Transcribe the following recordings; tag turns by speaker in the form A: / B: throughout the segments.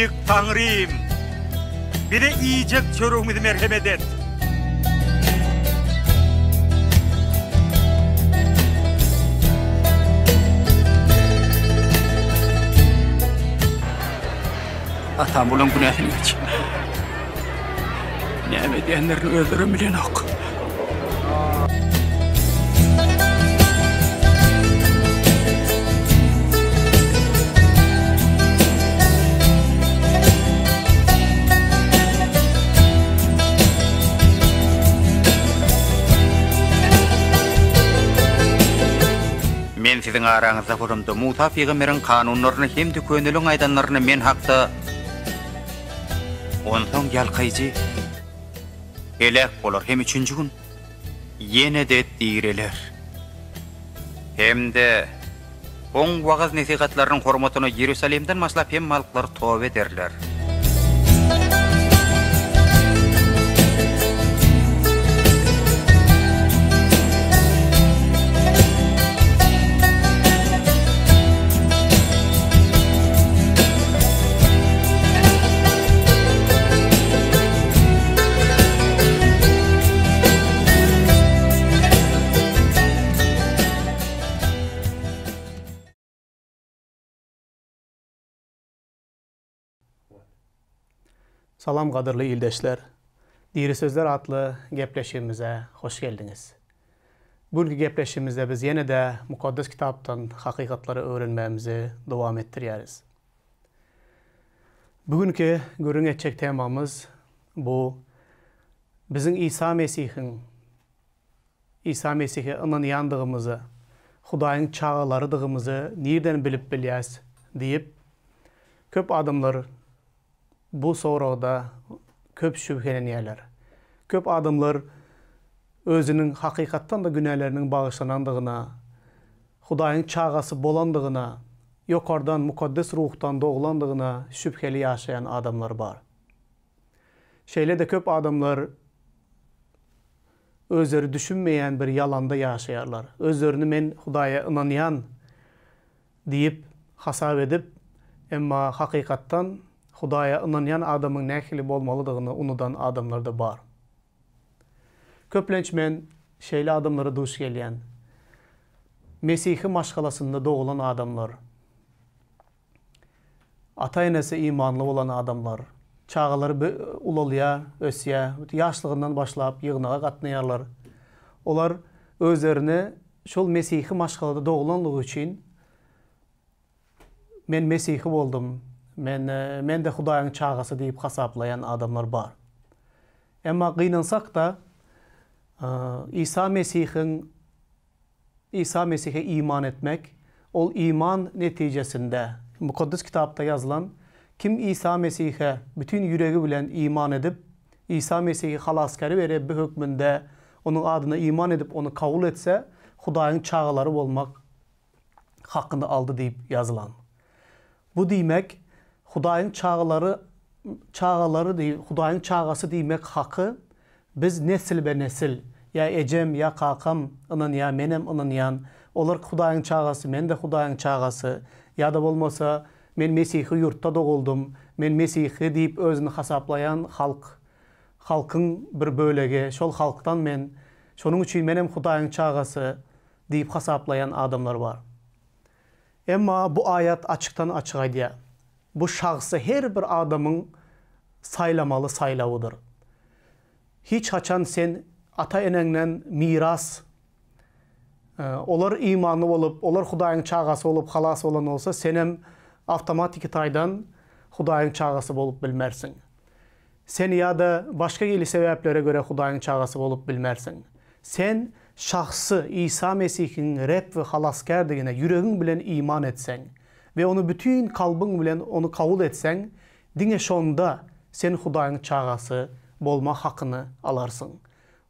A: büyük Tanrıyım. Beni iyice çoruhumu merhamet et. Atam bunun günahını iç. Neme diyenlerini öldürün bilen ok. Мен сіздің араңызда құрымды мұтап еғімірің қануынларыны хемді көнілің айданларыны мен хақты. Оны тұң ялқайды. Әләк болар, хем үшін жүгін, ені дәт дейірелер. Хемді, оң вағыз несиғатларының қормытыны Ерусалемден маслап, хем малықлар тоуы дәрлер. Салам қадірлі елдешлер. Дейірі сөздер атлы кеплешімізге қош келдіңіз. Бүгінгі кеплешімізде біз ене де мұқаддас кітаптың хақиқатлары өйренмемізді дауам еттіреріз. Бүгінгі көрің етчек темамыз бұл біздің Иса Месихін, Иса Месихі ынын яндығымызы, Құдайың чағаларыдығымызы нерден біліп білес, дейіп, көп адамлар бұл сауырауда көп шөбхеленелер. Көп адамлар өзінің хақиқаттан да күнәлерінің бағышланандығына, Құдайың чағасы боландығына, Йоқардан мұқаддес рухтан доғыландығына шөбхелі яшаян адамлар бар. Шейле де көп адамлар өздері düşünmeyen бір яланды яшаярлар. Өздерін мен Құдайы ұнаныян дейіп, хақиқаттан Құдайы ұнынен адамың нәхілі болмалыдығыны ұнудан адамларды бар. Көпленчмен шейлі адамлары дұш келген, Месихі машқаласында доғылан адамлар, атайынасы иманлы олан адамлар, чағылар ұлалыя, өсия, яшлығынан башлап, иғынаға қатынайарлар. Олар өзеріні шол Месихі машқалады доғыланлығы үшін, мен Месихі болдым, men e, men de Hudaýyň çağasy diýip hasaplayan adamlar var. Ama gynansak da e, İsa Mesih'in İsa Mesih'e iman etmek, ol iman neticesinde mukaddes kitapta yazılan kim İsa Mesih'e bütün yüreği bilen iman edip İsa Mesih'i halaskari ve Rebbi hükmünde onun adına iman edip onu kabul etse Huday'ın çağaları olmak hakkını aldı deyip yazılan. Bu demek құдайың чағалары чағалары дей құдайың чағасы демек хақы біз несіл бе несіл я эжем я қақам ынын я менем ынын ян олар құдайың чағасы мен де құдайың чағасы я да болмаса мен месихи юртта доғылдым мен месихи дейіп өзін хасаплаян халық халқың бір бөлегі шол халықтан мен шоның үшін менем құдайың чағасы deyip hasaplayan бар. var. Ama bu ayet açıktan açığa diye. Бұ шағысы әр бір адамың сайламалы сайлауыдыр. Хич хачан сен ата енеңнен мирас, олар иманы болып, олар Құдайың чағасы болып, қаласы олан олса, сенім автоматики тайдан Құдайың чағасы болып білмәрсің. Сен яда башқа елі сәбәплері көре чағасы болып білмәрсің. Сен шақсы Иса Месихін рәп вы халаскәрдігіне юрегің білен иман әтсәң ve onu bütün kalbin bilen onu kabul etsen, dine şonda sen Hudayın çağası bolma hakkını alarsın.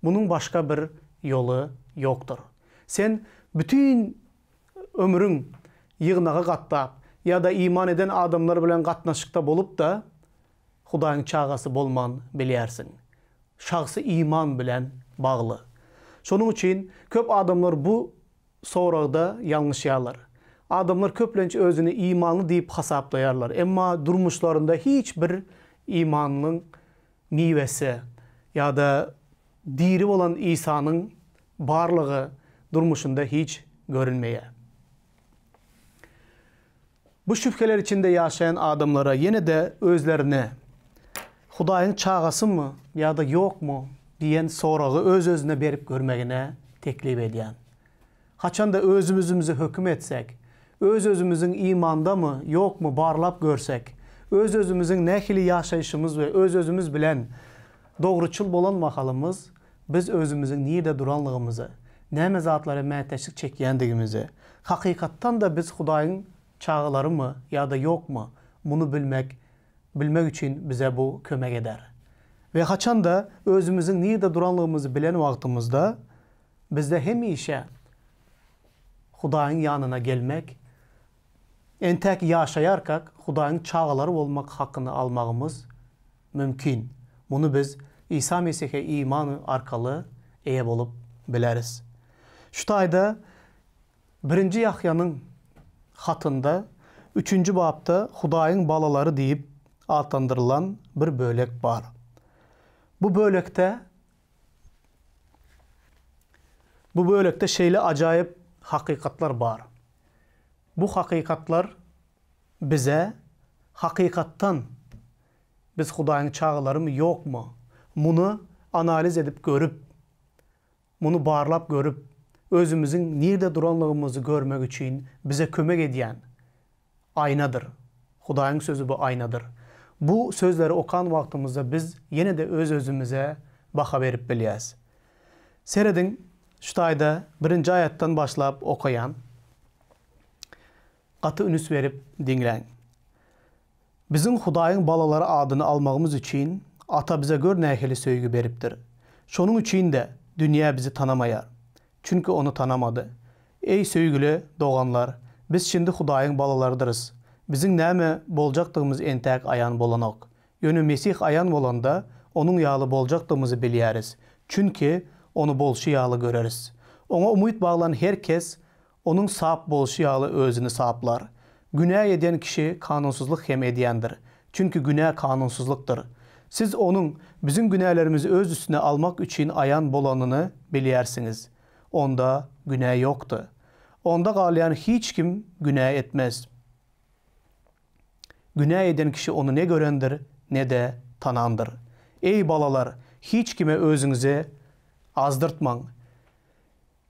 A: Bunun başka bir yolu yoktur. Sen bütün ömrün yığınağa kattap ya da iman eden adamlar bilen katnaşıkta bolup da Hudayın çağası bolman biliyersin. Şahsı iman bilen bağlı. Şonun için köp adamlar bu sorada yanlış yalar. adamlar köplençe özünü imanlı deyip hesaplayarlar. Emma durmuşlarında hiçbir imanın meyvesi ya da diri olan İsa'nın varlığı durmuşunda hiç görünmeye. Bu şüpheler içinde yaşayan adamlara yine de özlerine Hudayın çağası mı ya da yok mu diyen soruları öz özüne verip görmegine teklif ediyen. Haçan da özümüzümüzü hüküm etsek, öz özümüzün imanda mı, yok mu barlap görsek, öz özümüzün nehili yaşayışımız ve öz özümüz bilen doğruçul bolan bakalımız, biz özümüzün niyede duranlığımızı, ne zatlara mäteşlik çekýändigimizi, hakykatdan da biz Hudaýyň çağılary mı ya da yok mu bunu bilmek, bilmek için bize bu kömek eder. Ve haçan da özümüzün niyede duranlığımızı bilen vaktimizde bizde hem işe Hudaýyň yanına gelmek entek yaşayarkak Hudaýyň çağalary olmak hakkını almagymyz mümkün. Bunu biz İsa Mesih'e imanı arkalı eye bolup bileriz. Şu tayda 1. Yahya'nın hatında üçüncü babda Hudaýyň balaları diýip adlandırılan bir bölük var. Bu bölükte, bu bölükte şeyle acayip hakikatlar var bu hakikatlar bize hakikattan biz Kudayın çağları mı yok mu? Bunu analiz edip görüp, bunu barlap görüp, özümüzün nerede duranlığımızı görmek için bize kömek ediyen aynadır. Kudayın sözü bu aynadır. Bu sözleri okan vaktimizde biz yine de öz özümüze baka verip bilýäs. Seredin şu tayda birinci ayattan başlayıp okuyan. қаты үнүс беріп диңләң. Біздің Худайың балалары адыны алмағымыз үшін ата бізге көр нәхілі сөйгі беріптір. Шоның үшін де дүния бізді танамаяр. Чүнкі оны танамады. Ей сөйгілі доғанлар, біз шынды Худайың балалардырыз. Біздің нәме болжақтығымыз ентәк аян боланок. Yönü Mesih ayan bolanda onun yağlı bolcaqdığımızı biliyəriz. Çünki onu bolşu yağlı görəriz. Ona umut bağlan herkes onun sap bolşiyalı özünü saplar. Günah eden kişi kanunsuzluk hem ediyendir. Çünkü günah kanunsuzluktur. Siz onun bizim günahlarımızı öz üstüne almak için ayan bolanını biliyorsunuz. Onda günah yoktu. Onda galayan hiç kim günah etmez. Günah eden kişi onu ne görendir ne de tanandır. Ey balalar hiç kime özünüzü azdırtman.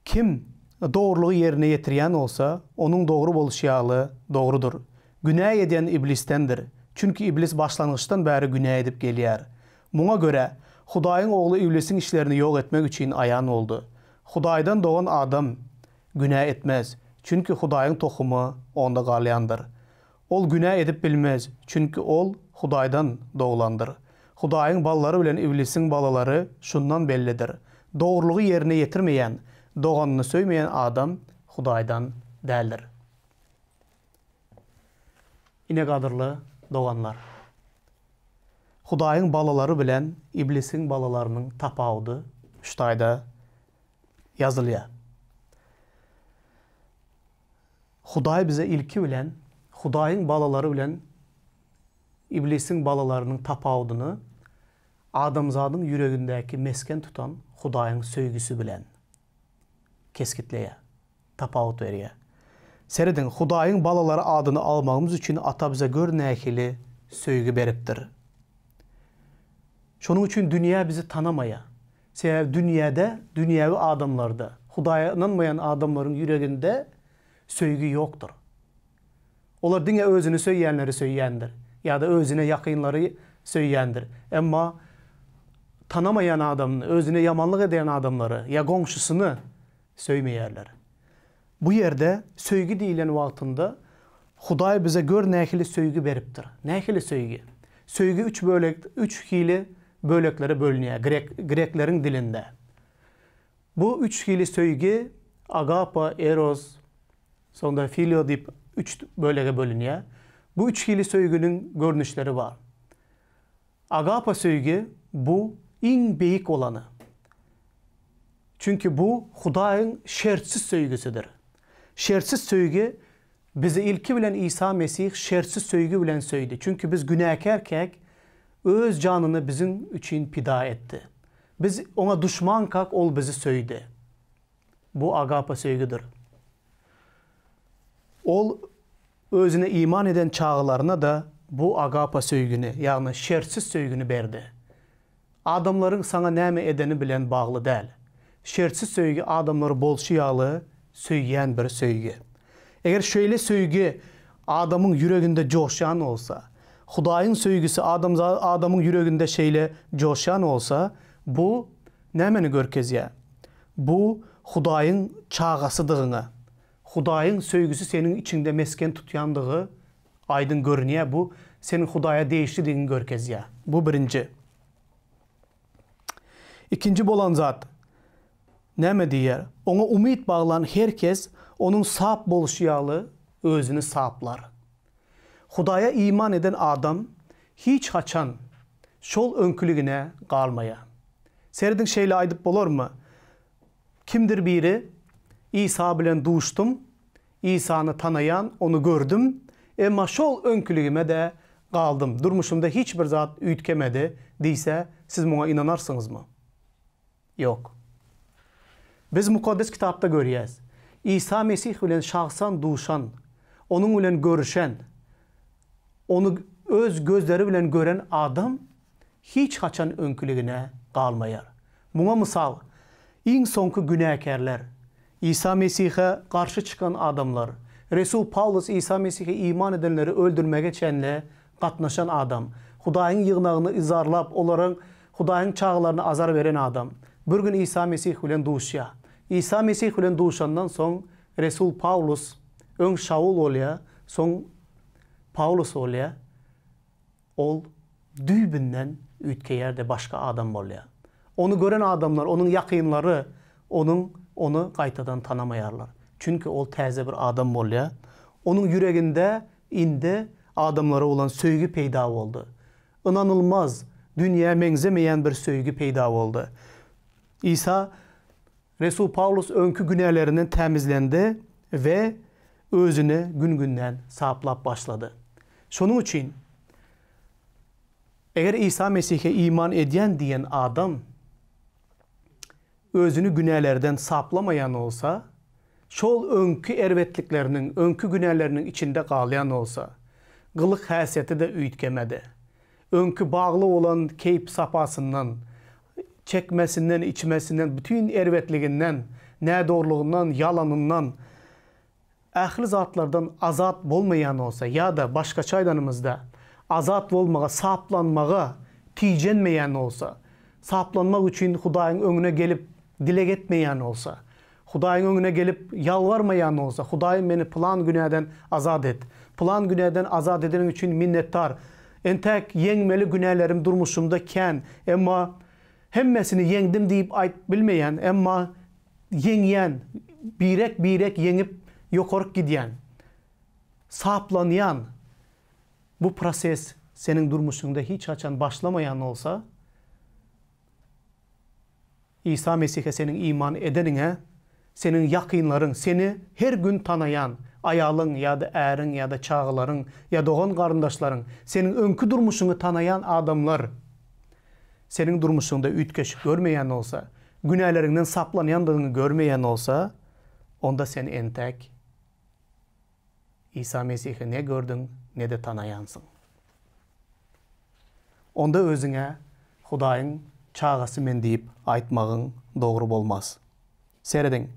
A: Kim doğruluğu yerine yetiren olsa, onun doğru boluş yağlı doğrudur. Günah eden iblistendir. Çünkü iblis başlangıçtan beri günah edip geliyor. Muna göre, Hudayın oğlu iblisin işlerini yok etmek için ayağın oldu. Hudaydan doğan adam günah etmez. Çünkü Hudayın tohumu onda kalyandır. Ol günah edip bilmez. Çünkü ol Hudaydan doğulandır. Hudayın balları bilen iblisin balaları şundan bellidir. Doğruluğu yerine yetirmeyen, доғанны сөймеген адам құдайдан дәлдір ине қадірлі доғанлар құдайың балалары білән иблисің балаларының тапауды үштайда жазылия құдай бізе ілкі білән құдайың балалары білән иблисің балаларының тапаудыны адамзадың жүрегіндәкі мескен тұтан құдайың сөйгісі білән keskitleye tapavut veriye. Seredin Hudayın balaları adını almağımız için ata bize gör nehili söygü beriptir. Şunun için dünya bizi tanamaya, sebep dünyada, dünyevi adamlarda, Hudaya inanmayan adamların yüreğinde söygü yoktur. Onlar dine özünü söyleyenleri söyleyendir. Ya da özüne yakınları söyleyendir. Ama tanamayan adamını, özüne yamanlık eden adamları ya komşusunu söymə yerləri. Bu yerde söygü deyilən vaxtında Xuday bize gör nə xili söygü veribdir. Nə xili söygü? Söygü 3 bölək 3 xili böləklərə bölünür Grek Greklərin dilində. Bu üç hili söygü Agapa, eros, sonra filio deyib 3 böləkə bölünür. Bu üç hili söygünün görünüşleri var. Agapa söygü bu in büyük olanı. Çünkü bu Xudayın şertsiz söygüsüdür. Şertsiz söygü bizi ilki bilen İsa Mesih şertsiz söygü bilen söydü. Çünkü biz günahkarkek öz canını bizim için pida etti. Biz ona düşman kak ol bizi söydü. Bu agapa söygüdür. Ol özüne iman eden çağlarına da bu agapa söygünü yani şertsiz söygünü verdi. Adamların sana ne mi edeni bilen bağlı değil. шерсі сөйгі адамлар ялы сөйген бір сөйгі егер шөйлі сөйгі адамың жүрегінде жошан болса Құдайын сөйгісі адамың адамның жүрегінде шейле жошан болса бұл нәмені көркезе бұл құдайың чағасыдығыңы Құдайын сөйгісі сенің ішіңде мескен тұтяндығы айдын көріне бұл сенің құдайа дейішті деген көркезе бұл бірінші ikkinchi болан zot Nemedi yer, Ona umut bağlan herkes onun sap bolşiyalı özünü saplar. Xudaya iman eden adam hiç haçan şol önkülüğüne kalmaya. Serdin şeyle aydıp olur mu? Kimdir biri? İsa bilen duştum. İsa'nı tanıyan onu gördüm. Emma şol önkülüğüme de qaldım. Durmuşumda heç bir zat üytkəmədi deysə, siz buna mı? Yok. Biz mukaddes kitapta görüyoruz. İsa Mesih ile şahsan duşan, onun ile görüşen, onu öz gözleri ile gören adam hiç haçan önkülüğüne kalmayar. Buna misal, en sonki günahkarlar, İsa Mesih'e karşı çıkan adamlar, Resul Paulus İsa Mesih'e iman edenleri öldürmeye çenle katnaşan adam, Hudayın yığınağını izarlap, onların Hudayın çağlarını azar veren adam, bir gün İsa Mesih ile duşya, İsa Mesih'in doğuşundan son Resul Paulus ön Şaul olya, son Paulus olya ol düğbünden ütke yerde başka adam olya. Onu gören adamlar, onun yakınları onun onu kaytadan tanımayarlar. Çünkü o taze bir adam olya. Onun yüreğinde indi adamlara olan söygü peyda oldu. İnanılmaz, dünya menzemeyen bir söygü peyda oldu. İsa Resul Paulus önkü günahlarının temizlendi ve özünü gün günden saplap başladı. Şunun için eğer İsa Mesih'e iman ediyen diyen adam özünü günahlardan saplamayan olsa, şol önkü ervetliklerinin, önkü günahlarının içinde kalayan olsa, qılıq həsiyyəti de üyütkəmədi. Önkü bağlı olan keyip sapasından, çekmesinden, içmesinden, bütün ervetliğinden, ne doğruluğundan, yalanından, əxli zatlardan azat olmayan olsa ya da başka çaydanımızda azad olmağa, saplanmağa ticenmeyen olsa, saplanmak için Xudayın önüne gelip dile getmeyen olsa, Xudayın önüne gelip yalvarmayan olsa, Xudayın beni plan günahdan azad et. Plan günahdan azad eden için minnettar. Entek yenmeli günahlarım durmuşumda ken, ama hemmesini yendim deyip ayt bilmeyen ama yengen, birek birek yenip yokoruk gidiyen, saplayan bu proses senin durmuşunda hiç açan başlamayan olsa İsa Mesih'e senin iman edenine senin yakınların seni her gün tanıyan ayalın ya da erin ya da çağların ya da on kardeşlerin senin önkü durmuşunu tanıyan adamlar сенің тұрмысыңда үйткеш көрмеген болса күнәлеріңнен сакланғандығыңды көрмеген болса онда сен ентәк иса месихи не көрдің не де танаянсың онда өзіңе құдайың чағасы мен deyip айтмағың doğru болмас середең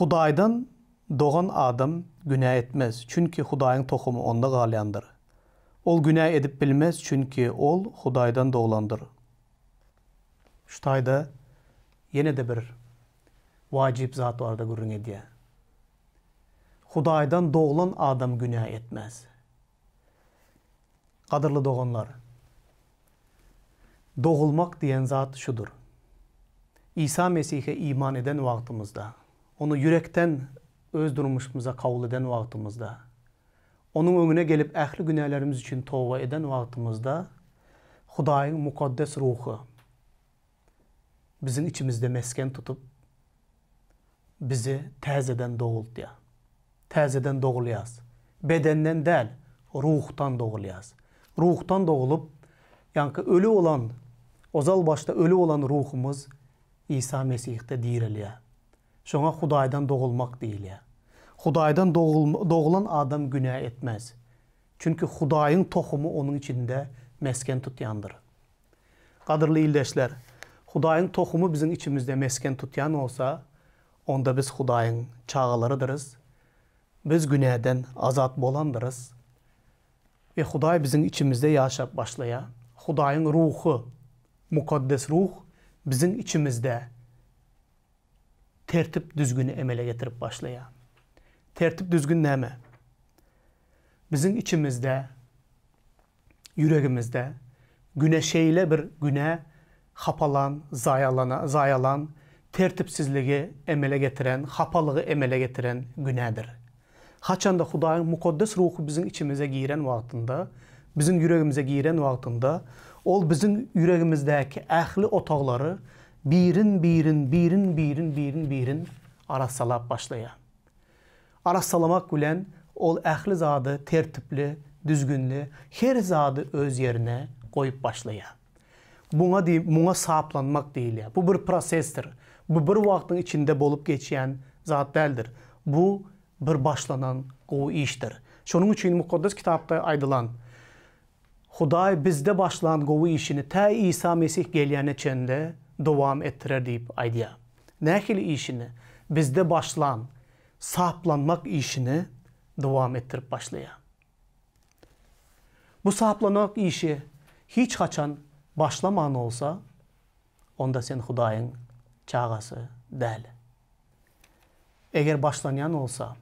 A: құдайдан доғын адам günah etmez. çünkü Xudayın tohumu onda qalayandır. Ol günah edip bilmez çünkü ol Xudaydan doğulandır. Şutayda yine de bir vacib zat var da görünə deyə. doğulan adam günah etmez. Kadırlı doğanlar. Doğulmak diyen zat şudur. İsa Mesih'e iman eden vaktimizde onu yürekten öz durmuşumuza kavul eden vaxtımızda, onun önüne gelip əhli günahlarımız için tövbe eden vaxtımızda, Xudayın mukaddes ruhu bizim içimizde mesken tutup bizi tezeden doğul diye, tezeden doğulayaz. Bedenden değil, ruhtan doğulayaz. Ruhtan doğulup, yani ölü olan, ozal başta ölü olan ruhumuz İsa Mesih'te deyirəliyə. Şuna doğulmak değil ya. Xudaydan doğulan adam günah etmez çünkü Xudayın tohumu onun içinde mesken tutyandır. Qadırlı ildeşler, Xudayın tohumu bizim içimizde mesken tutyan olsa, onda biz Xudayın çağalarıdırız. Biz günahdan azad bolandırız. Ve Xuday bizim içimizde yaşab başlaya. Xudayın ruhu, mukaddes ruh bizim içimizde tertip düzgünü emele getirip başlaya tertip düzgünleme. Bizim içimizde, yüreğimizde güneşeyle bir güne hapalan, zayalana, zayalan, tertipsizliği emele getiren, hapalığı emele getiren günedir. Haçanda Xudayın mukaddes ruhu bizim içimize giren vaxtında, bizim yüreğimize giren vaxtında, ol bizim yüreğimizdeki əhli otaqları birin, birin, birin, birin, birin, birin arasalab başlayan arasalamak gülen ol əhli zadı tertipli, düzgünlü, her zadı öz yerine koyup başlaya. Buna, deyip, buna sahiplanmak değil ya. Bu bir prosestir. Bu bir vaktin içinde bolup geçen zat değildir. Bu bir başlanan o iştir. Şunun için mukaddes kitapta aydılan Huday bizde başlanan o işini ta İsa Mesih gelyen içinde devam ettirer deyip aydıya. Nekil işini bizde başlan sahaplanmak işini devam ettirip başlaya. Bu sahaplanmak işi hiç kaçan başlaman olsa, onda sen Hudayın çağası değil. Eğer başlanyan olsa,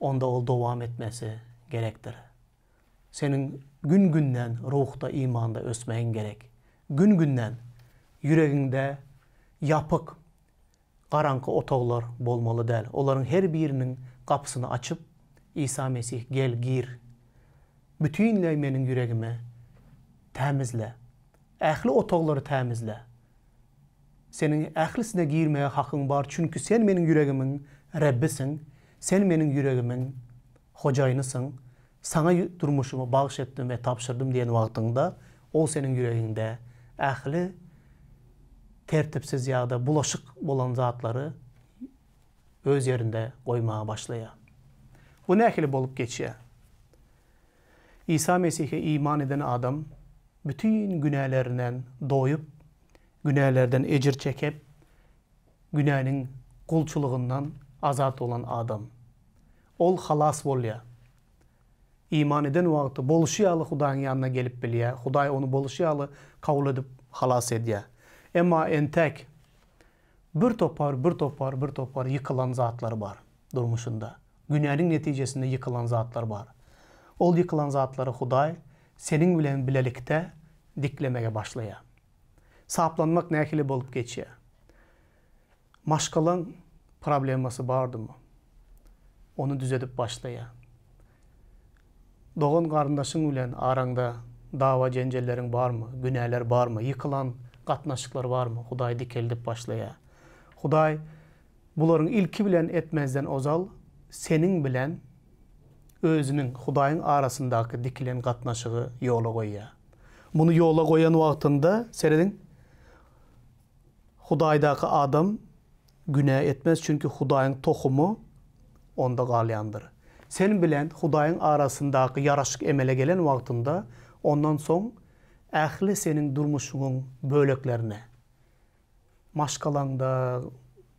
A: onda o devam etmesi gerektir. Senin gün günden ruhta, imanda ösmeyin gerek. Gün günden yüreğinde yapık, qorang'i o'toglar bo'lmogli dal ularning har biining qapisini ochib iso mesih gel gir butunlay mening yuragima tamizla ahli o'toqlar təmizlə. sening ahlisida imaga haqqing var chunki sen mening yuragimning rabbisin sen mening yuragimning xo'jayinisin sanga turmushimna bag'ish etdim va topshirdim degan vaqtingda u sening yuragingda ahli tertipsiz yağda bulaşık olan zatları öz yerinde koymaya başlaya. Bu ne nehli bolup geçiyor. İsa Mesih'e iman eden adam bütün günahlarından doyup, günahlardan ecir çekip, günahının kulçuluğundan azat olan adam. Ol halas bolya. İman eden vakti bolşiyalı Huda'nın yanına gelip biliyor Huda'yı onu bolşiyalı kabul edip halas ediyor. EMA entek bir topar, bir topar, bir topar yıkılan zatlar var durmuşunda. Günahın neticesinde yıkılan zatlar var. O yıkılan zatları Huday senin bilen bilelikte diklemeye başlaya. Saplanmak nähili bolup geçiyor. Maşkalan probleması bardı mı? Onu düzedip başlaya. Doğan karındaşın bilen aranda dava cencellerin var mı? Günahlar var mı? Yıkılan qatnaşıqlar barmı Худайды келдип башлая. Худай буларың илки белән әтмәздән озал, сенең белән өзүнүн Худайың арасындагы дикилен катнашыгы yolu коя. Муну yolu коян вакытында сенең Худайдагы адам günah etmez çünkü Huday'ın tohumu onda kalyandır. Sen bilen Huday'ın arasındaki yaraşık emele gelen vaktinde ondan son ähli senin durmuşunun böleklerine. Maşgalanda,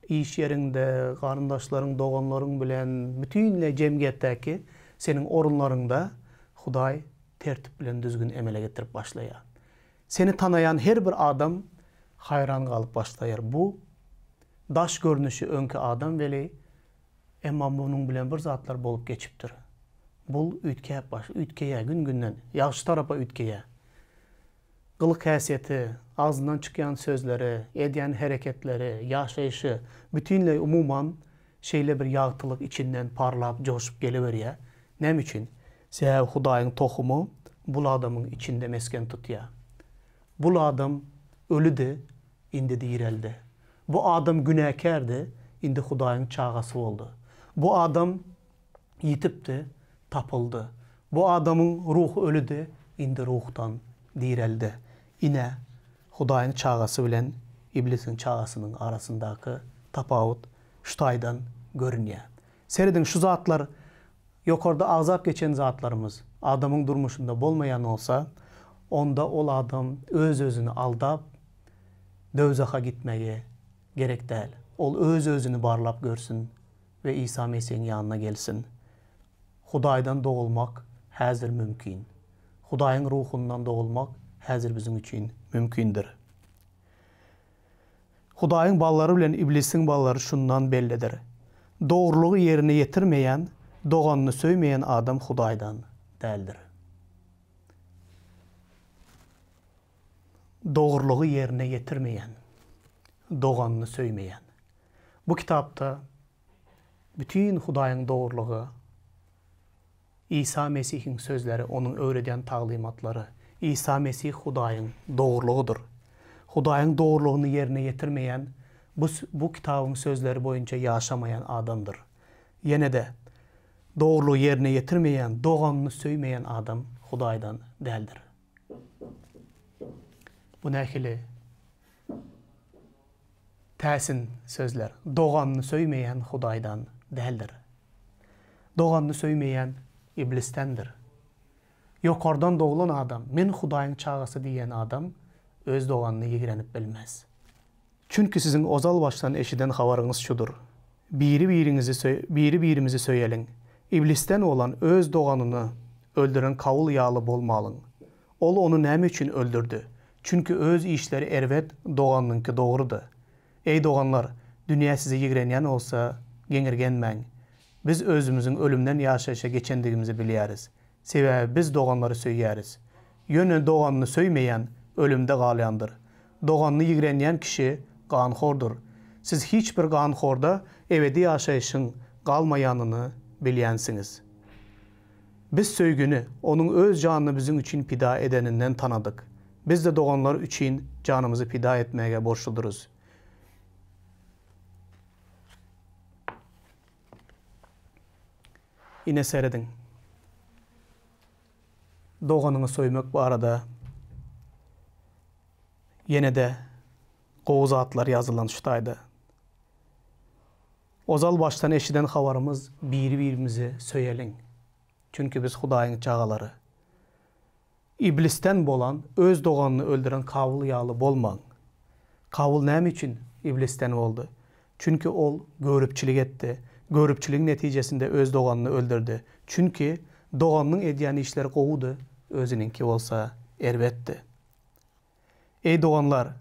A: iş yerinde, garandaşların, doğanların bilen bütünle cemgiyyetdäki senin orunlarında Huday tertip bilen düzgün emele getirip başlayan. Seni tanıyan her bir adam hayran kalıp başlayar. Bu daş görünüşü önkü adam veli emma bunun bilen bir zatlar bolup geçiptir. Bu ütkeye baş, ütkeye gün günden, yaxşı tarapa ütkeye. Kılık həsiyyəti, ağzından çıkan sözləri, edən hərəkətləri, yaşayışı bütünle umuman şeyle bir yağıtılıq içinden parlab, coşub geliver ya. Nem için? Sehev Hudayın tohumu bu adamın içinde mesken tutuyor. Bu adam ölüdü, indi direldi. Bu adam günahkardı, indi Hudayın çağası oldu. Bu adam yitipti, tapıldı. Bu adamın ruhu ölüdü, indi ruhtan direldi yine Hudayın çağası bilen İblisin çağasının arasındakı tapavut ştaydan görünüyor. Seridin şu zatlar yukarıda azap geçen zatlarımız adamın durmuşunda bolmayan olsa onda ol adam öz özünü aldap dövzaha gitmeye gerek değil. Ol öz özünü barlap görsün ve İsa Mesih'in yanına gelsin. Hudaydan doğulmak hazır mümkün. Hudayın ruhundan doğulmak әзір біздің үшін мүмкіндір құдайың балалары білен иблистің балалары шуннан bellidir. doğruluğu еріне yetirmeyen, доғанны söymeyen адам Huday'dan дәлдір Doğruluğu yerine yetirmeyen, doğanını söymeyen. Bu кітапта bütün Huday'ın doğruluğu, İsa Mesih'in sözleri, onun öğreden talimatları, İsa Mesih Hudayın doğruluğudur. Hudayın doğruluğunu yerine getirmeyen, bu, bu kitabın sözleri boyunca yaşamayan adamdır. Yine de doğruluğu yerine getirmeyen, doğanını söylemeyen adam Hudaydan değildir. Bu nähili täsin sözler. Doğanını söylemeyen Hudaydan değildir. Doğanını söylemeyen iblistendir yukarıdan doğulan adam, men Xudayın çağası diyen adam öz doğanını yeğrenip bilmez. Çünkü sizin ozal baştan eşiden havarınız şudur. Biri birinizi biri birimizi söyelin. İblisten olan öz doğanını öldüren kavul yağlı bolmalın. Ol onu nem için öldürdü. Çünkü öz işleri ervet doğanınki doğrudu. Ey doğanlar, dünya size yeğrenyen olsa, genirgenmeyin. Biz özümüzün ölümden yaşa yaşa geçendiğimizi biliyoruz. Себебі biz doğanları söyleriz. Yönün doğanını söylemeyen ölümde galayandır. Doğanını yigrenyen kişi ganhordur. Siz hiçbir ganhorda evde yaşayışın kalmayanını bilyensiniz. Biz söygünü, onun öz canını bizim için pida edeninden tanıdık. Biz de doğanlar için canımızı pida etmeye borçluduruz. Yine seyredin doğanını söylemek bu arada yine de qoğuz atlar yazılan şutaydı. Ozal baştan eşiden xavarımız bir-birimizi söyelin. Çünkü biz Xudayın çağaları. İblisten bolan, öz doğanını öldüren kavul yağlı bolman. Kavul nem için iblisten oldu? Çünkü ol görüpçilik etti. Görüpçilik neticesinde öz doğanını öldürdü. Çünkü doğanın ediyeni işleri qoğudu. өзініңкі болса әрбетті. Ей доғанлар,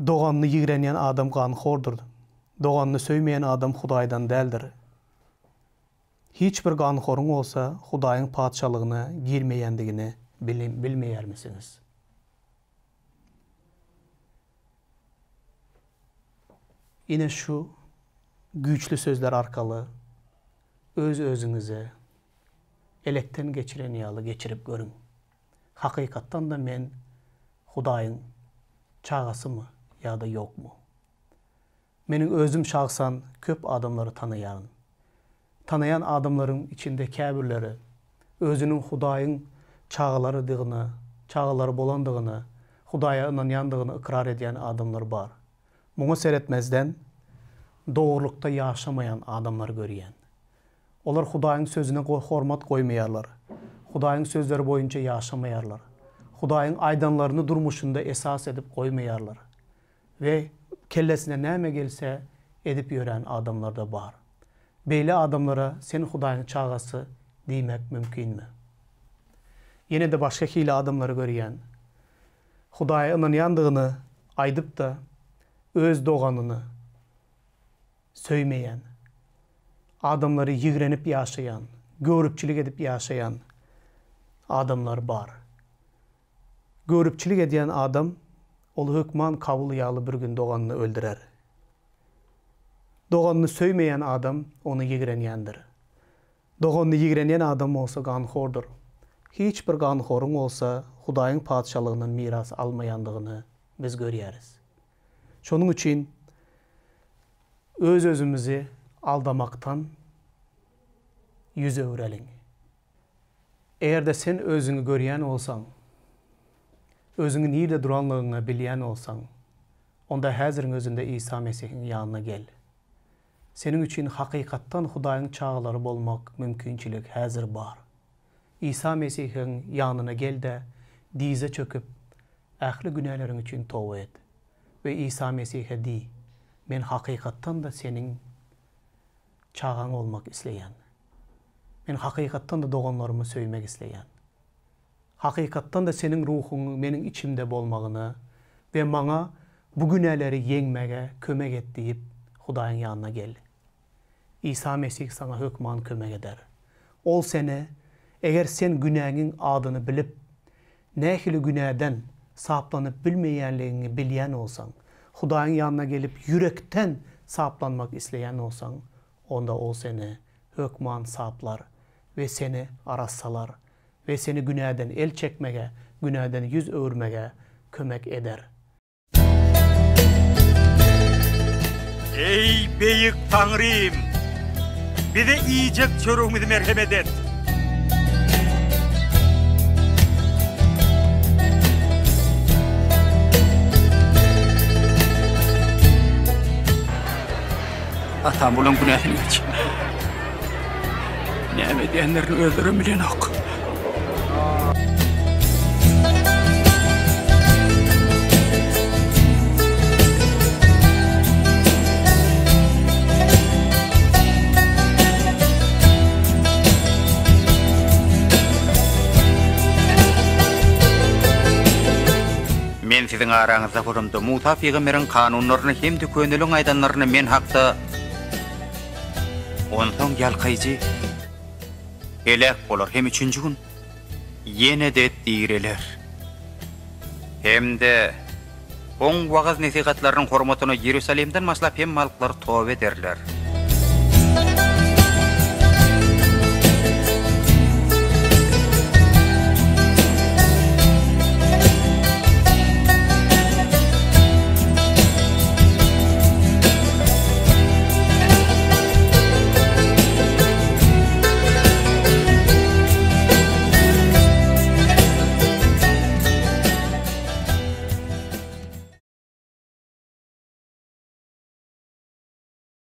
A: доғанны егіренен адам қан хордыр, доғанны сөймеен адам Құдайдан дәлдір. Хичбір қан хорың болса, Құдайың патшалығына білмей билмеярмисиңиз? Ине şu güçlü sözler арқалы, өз özünüze elekten geçiren yalı geçirip görün. Hakikattan da men Hudayın çağası mı ya da yok mu? Menin özüm şahsan köp adamları tanıyan, tanıyan adamların içinde kəbirləri, özünün Hudayın çağları dığını, çağları bolandığını, Hudaya inanandığını ikrar edən adamlar var. Bunu seyretmezden doğrulukta yaşamayan adamlar görüyen. Олар Құдайың сөзіне қормат қоймайарлар. Құдайың сөздері бойынша яшамайарлар. Құдайың айданларыны дұрмышында есас әдіп қоймайарлар. Ве келесіне нәме келсе, әдіп өрен адамларда бар. Бейлі адамлара сен Құдайың чағасы деймек мүмкін мі? Ені де башқа хилі адамлары көрген, Құдайының яндығыны айдып да, өз доғанының сөймейен, adamları yigrenip yaşayan, görüpçülük edip yaşayan adamlar var. Görüpçülük ediyen adam ol hükman yağlı bir gün doğanını öldürer. Doğanını söymeyen adam onu yigrenyendir. Doğanını yigrenyen adam olsa kanhordur. Hiçbir kanhorun olsa Hudayın padişalığının miras almayandığını biz görüyoruz. Şunun için öz özümüzü aldamaktan yüz öğrelin. Eğer de sen özünü görüyen olsan, özünün nerede duranlığını bilen olsan, onda hazırın özünde İsa Mesih'in yanına gel. Senin için hakikattan Hudayın çağları olmak mümkünçilik hazır var. İsa Mesih'in yanına gel de dize çöküp ahli günahların için tövbe et. Ve İsa Mesih'e di, ben hakikattan da senin çağan olmak isteyen, ben hakikattan da doğanlarımı söylemek isteyen, hakikattan da senin ruhun benim içimde bolmağını ve bana bugüneleri günahları yenmeye kömek et deyip Hudayın yanına gel. İsa Mesih sana hükman kömek eder. Ol seni, eğer sen günahın adını bilip, nehli günahden saplanıp bilmeyenliğini bilyen olsan, Hudayın yanına gelip yürekten saplanmak isteyen olsan, Onda o seni hükman saplar ve seni arassalar ve seni günahden el çekmeye, günahdan yüz örmeye, kömek eder. Ey büyük Tanrım! Bize iyicek çörüğümüzü merhem et. Atam bulan günahini geç. Neyme diyenlerini öldürüm bilin ok. Sizin arağınızda kurumdu, Musa Fiyo kanunlarını hem de köyneli aydanlarını men онтон ялкайжы элек hem üçüncü gün, yine de де hem de on vağız nesihatlарının hormatını Yerusalim'den maslap hem malklar tövbe derler.